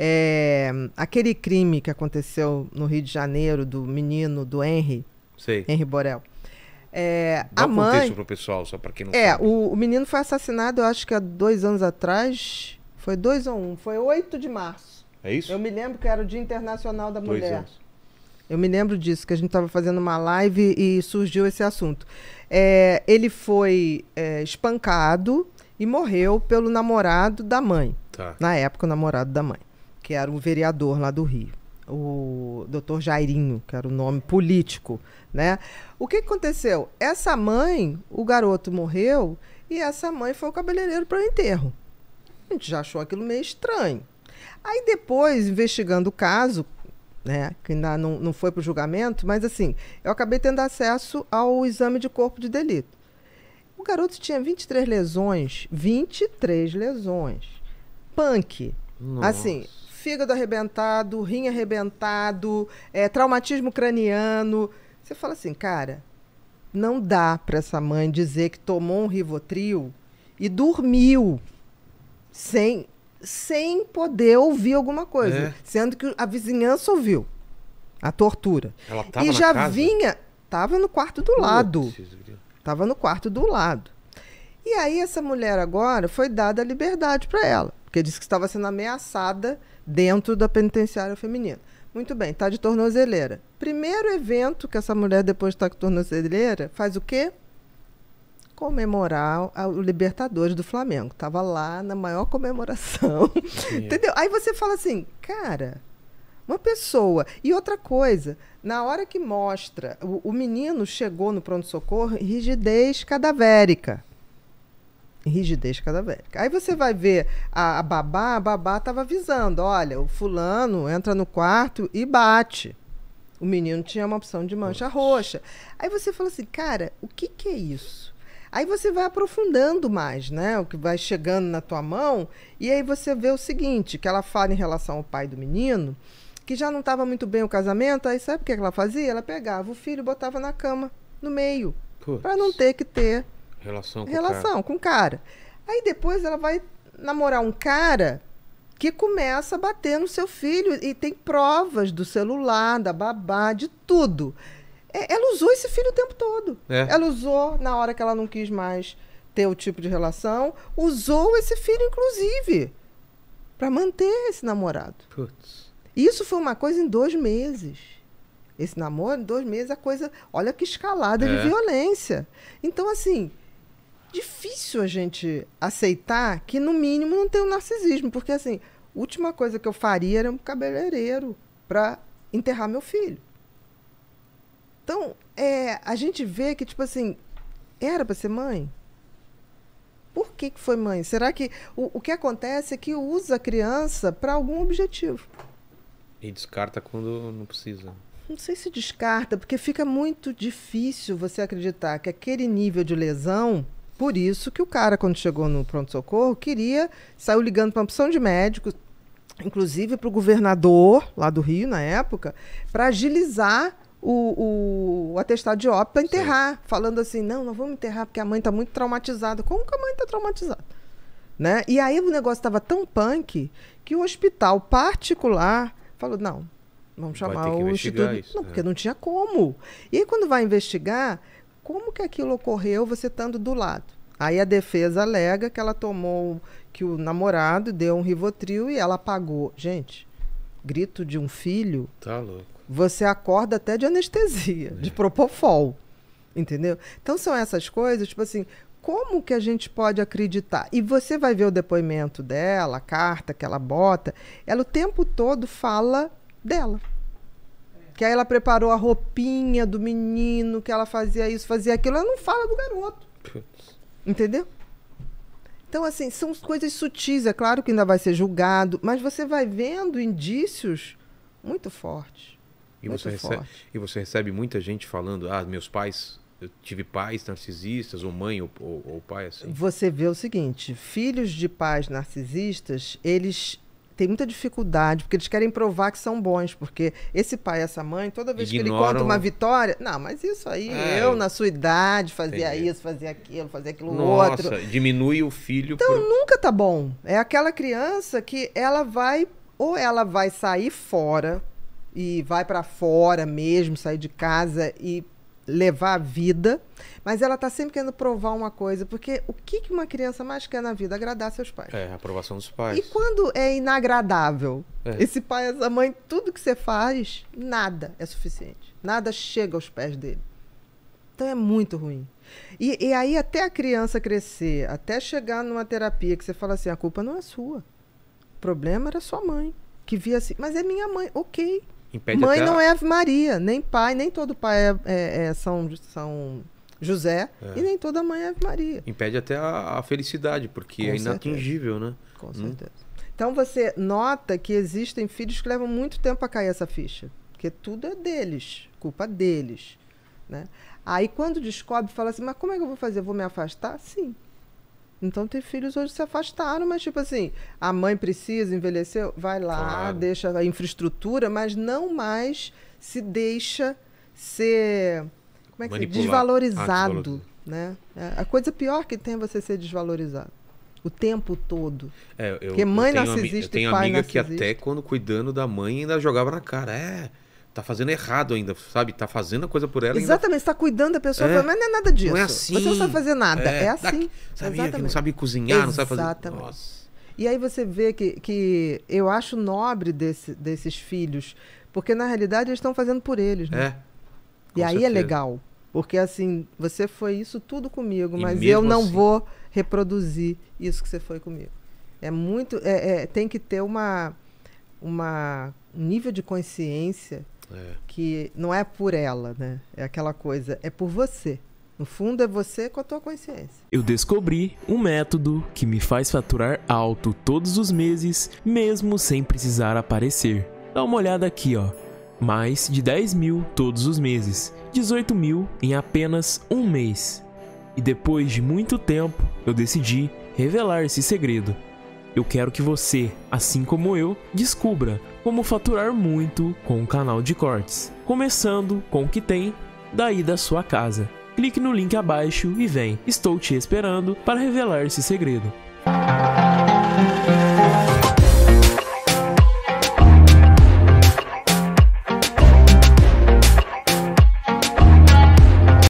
É, aquele crime que aconteceu no Rio de Janeiro do menino, do Henry. Sei. Henry Borel. É, Dá a mãe, para o pessoal, só para quem não é, sabe. o, o, menino foi assassinado, eu acho que há dois anos atrás. Foi dois ou um, foi 8 de março. É isso? Eu me lembro que era o Dia Internacional da dois Mulher. Anos. Eu me lembro disso, que a gente estava fazendo uma live e surgiu esse assunto. É, ele foi é, espancado e morreu pelo namorado da mãe. Tá. Na época, o namorado da mãe que era um vereador lá do Rio, o doutor Jairinho, que era o nome político, né? O que aconteceu? Essa mãe, o garoto morreu e essa mãe foi ao cabeleireiro para o enterro. A gente já achou aquilo meio estranho. Aí depois, investigando o caso, né, que ainda não, não foi para o julgamento, mas assim, eu acabei tendo acesso ao exame de corpo de delito. O garoto tinha 23 lesões, 23 lesões. Punk. Nossa. Assim, fígado arrebentado, rim arrebentado, é, traumatismo craniano. Você fala assim, cara, não dá para essa mãe dizer que tomou um Rivotril e dormiu sem sem poder ouvir alguma coisa, é. sendo que a vizinhança ouviu a tortura. Ela tava e já casa? vinha, tava no quarto do lado. tava no quarto do lado. E aí essa mulher agora foi dada a liberdade para ela. Porque disse que estava sendo ameaçada dentro da penitenciária feminina. Muito bem, está de tornozeleira. Primeiro evento que essa mulher, depois de estar tá com tornozeleira, faz o quê? Comemorar o Libertadores do Flamengo. Estava lá na maior comemoração. Entendeu? Aí você fala assim, cara, uma pessoa. E outra coisa, na hora que mostra, o, o menino chegou no pronto-socorro rigidez cadavérica rigidez cadavérica. Aí você vai ver a, a babá, a babá estava avisando: olha, o fulano entra no quarto e bate. O menino tinha uma opção de mancha roxa. Aí você fala assim, cara, o que, que é isso? Aí você vai aprofundando mais, né? O que vai chegando na tua mão, e aí você vê o seguinte: que ela fala em relação ao pai do menino, que já não estava muito bem o casamento, aí sabe o que ela fazia? Ela pegava o filho e botava na cama, no meio, para não ter que ter Relação com Relação cara. com o cara. Aí depois ela vai namorar um cara que começa a bater no seu filho e tem provas do celular, da babá, de tudo. É, ela usou esse filho o tempo todo. É. Ela usou na hora que ela não quis mais ter o tipo de relação, usou esse filho, inclusive, para manter esse namorado. Putz. Isso foi uma coisa em dois meses. Esse namoro, em dois meses, a coisa. Olha que escalada é. de violência. Então, assim, difícil a gente aceitar que, no mínimo, não tem o um narcisismo. Porque, assim, última coisa que eu faria era um cabeleireiro para enterrar meu filho. Então, é, a gente vê que, tipo assim, era para ser mãe? Por que, que foi mãe? Será que o, o que acontece é que usa a criança para algum objetivo? E descarta quando não precisa. Não sei se descarta, porque fica muito difícil você acreditar que aquele nível de lesão por isso que o cara, quando chegou no pronto-socorro, queria, saiu ligando para uma opção de médicos, inclusive para o governador lá do Rio, na época, para agilizar o, o, o, atestado de óbito para enterrar, Sim. falando assim, não, não vamos enterrar porque a mãe está muito traumatizada. Como que a mãe está traumatizada? Né? E aí o negócio estava tão punk que o hospital particular falou, não, vamos chamar o instituto. Isso. Não, porque é. não tinha como. E aí quando vai investigar, como que aquilo ocorreu você estando do lado. Aí a defesa alega que ela tomou, que o namorado deu um rivotril e ela apagou. Gente, grito de um filho. Tá louco. Você acorda até de anestesia, é. de propofol. Entendeu? Então são essas coisas, tipo assim, como que a gente pode acreditar? E você vai ver o depoimento dela, a carta que ela bota, ela o tempo todo fala dela. Que aí ela preparou a roupinha do menino, que ela fazia isso, fazia aquilo. Ela não fala do garoto. Putz. Entendeu? Então, assim, são coisas sutis. É claro que ainda vai ser julgado, mas você vai vendo indícios muito fortes. E, muito você, recebe, e você recebe muita gente falando: ah, meus pais eu tive pais narcisistas, ou mãe, ou, ou, ou, pai, assim? Você vê o seguinte: filhos de pais narcisistas, eles tem muita dificuldade, porque eles querem provar que são bons, porque esse pai, essa mãe, toda vez Ignoram... que ele conta uma vitória, não, mas isso aí, é, eu na sua idade fazia entendi. isso, fazia aquilo, fazia aquilo Nossa, outro. diminui o filho. Então por... nunca tá bom. É aquela criança que ela vai ou ela vai sair fora e vai para fora mesmo, sair de casa e levar a vida, mas ela está sempre querendo provar uma coisa, porque o que, uma criança mais quer na vida? Agradar seus pais. É, a aprovação dos pais. E quando é inagradável, é. esse pai, essa mãe, tudo que você faz, nada é suficiente. Nada chega aos pés dele. Então é muito ruim. E, e aí, até a criança crescer, até chegar numa terapia que você fala assim: a culpa não é sua. O problema era sua mãe, que via assim, mas é minha mãe, ok. Impede Mãe não é Ave Maria, nem pai, nem todo pai é, é, é São, São José é. e nem toda mãe é Ave Maria. Impede até a, a felicidade, porque Com é inatingível, certeza. né? Com hum. certeza. Então você nota que existem filhos que levam muito tempo a cair essa ficha, porque tudo é deles, culpa deles, né? Aí quando descobre, fala assim: "Mas como é que eu vou fazer? vou me afastar?" Sim. Então tem filhos hoje se afastaram, mas tipo assim, a mãe precisa envelhecer, vai lá, claro. deixa a infraestrutura, mas não mais se deixa ser como é que Se ah, desvalorizado, né? É, a coisa pior que tem é você ser desvalorizado o tempo todo. É, eu, Porque mãe eu tenho narcisista eu tenho amiga que até quando cuidando da mãe ainda jogava na cara, é tá fazendo errado ainda, sabe? Tá fazendo a coisa por ela. Exatamente, ainda... você tá cuidando da pessoa, é. mas não é nada disso. Não é assim. Você não sabe assim. fazer nada. É, é assim. Daqui, sabia que não sabe cozinhar, não sabe fazer. Exatamente. Nossa. E aí você vê que, que eu acho nobre desse, desses filhos, porque na realidade eles estão fazendo por eles, né? É. Com e certeza. aí é legal. Porque assim, você foi isso tudo comigo, e mas eu não assim... vou reproduzir isso que você foi comigo. É muito. É, é, tem que ter uma, uma nível de consciência é. Que não é por ela, né? É aquela coisa, é por você. No fundo, é você com a tua consciência. Eu descobri um método que me faz faturar alto todos os meses, mesmo sem precisar aparecer. Dá uma olhada aqui, ó. Mais de 10 mil todos os meses, 18 mil em apenas um mês. E depois de muito tempo, eu decidi revelar esse segredo. Eu quero que você, assim como eu, descubra como faturar muito com o canal de cortes, começando com o que tem daí da sua casa. Clique no link abaixo e vem. Estou te esperando para revelar esse segredo.